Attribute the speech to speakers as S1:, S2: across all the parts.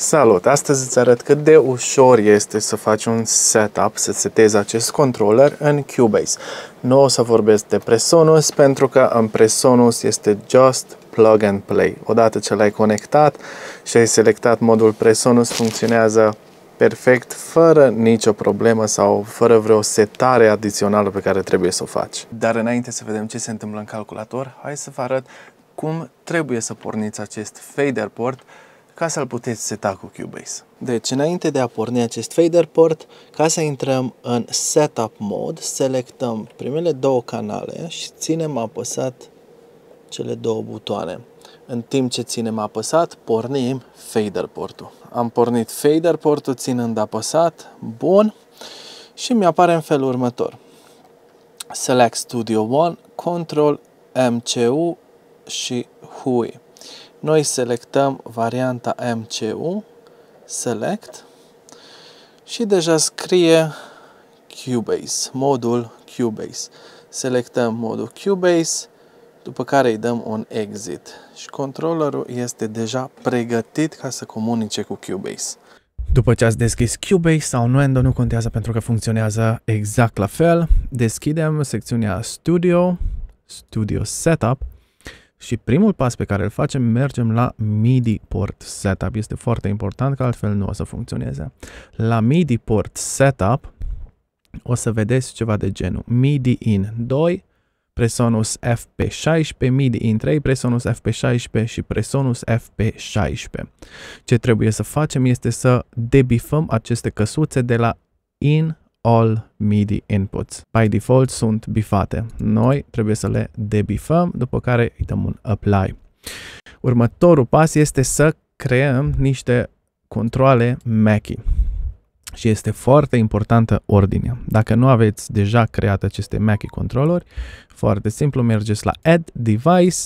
S1: Salut! Astăzi îți arăt cât de ușor este să faci un setup, să setezi acest controller în Cubase. Nu o să vorbesc de Presonus pentru că în Presonus este just plug and play. Odată ce l-ai conectat și ai selectat modul Presonus, funcționează perfect, fără nicio problemă sau fără vreo setare adițională pe care trebuie să o faci. Dar înainte să vedem ce se întâmplă în calculator, hai să vă arăt cum trebuie să porniți acest fader port ca să-l puteți seta cu Cubase. Deci, înainte de a porni acest fader port, ca să intrăm în Setup Mode, selectăm primele două canale și ținem apăsat cele două butoane. În timp ce ținem apăsat, pornim fader portul. Am pornit fader portul ținând apăsat, bun, și mi-apare în felul următor. Select Studio One, Control, MCU și HUI. Noi selectăm varianta MCU, Select, și deja scrie Cubase, modul Cubase. Selectăm modul Cubase, după care îi dăm un exit. Și controllerul este deja pregătit ca să comunice cu Cubase. După ce ați deschis Cubase sau Nuendo, nu contează pentru că funcționează exact la fel. Deschidem secțiunea Studio, Studio Setup și primul pas pe care îl facem, mergem la MIDI port setup. Este foarte important, că altfel nu o să funcționeze. La MIDI port setup o să vedeți ceva de genul MIDI in 2, Presonus FP16, MIDI in 3, Presonus FP16 și Presonus FP16. Ce trebuie să facem este să debifăm aceste căsuțe de la in all MIDI inputs. By default sunt bifate. Noi trebuie să le debifăm, după care îi dăm un apply. Următorul pas este să creăm niște controle Mackie și este foarte importantă ordinea. Dacă nu aveți deja creat aceste Mackie controller, foarte simplu mergeți la Add Device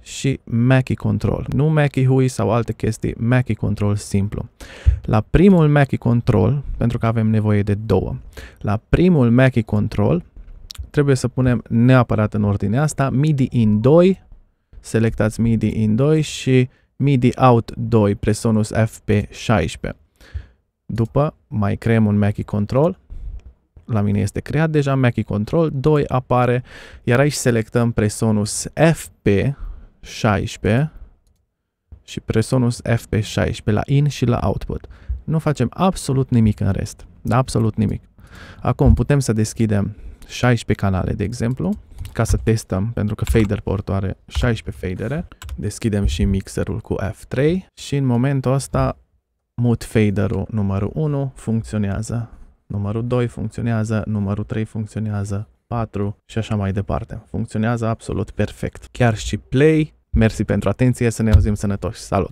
S1: și Mackie Control. Nu Mackie Hui sau alte chestii, Mackie Control simplu. La primul Mackey Control, pentru că avem nevoie de două, la primul Mackey Control trebuie să punem neapărat în ordine asta MIDI in 2, selectați MIDI in 2 și MIDI out 2, presonus FP16. După mai creăm un Mackey Control, la mine este creat deja Mackie Control 2 apare, iar aici selectăm presonus FP16 și presonus F pe 16 la in și la output. Nu facem absolut nimic în rest. Absolut nimic. Acum putem să deschidem 16 canale, de exemplu, ca să testăm, pentru că fader port are 16 fadere. Deschidem și mixerul cu F3 și în momentul ăsta mut faderul numărul 1 funcționează, numărul 2 funcționează, numărul 3 funcționează, 4 și așa mai departe. Funcționează absolut perfect. Chiar și play Mersi pentru atenție, să ne auzim sănătoși. Salut!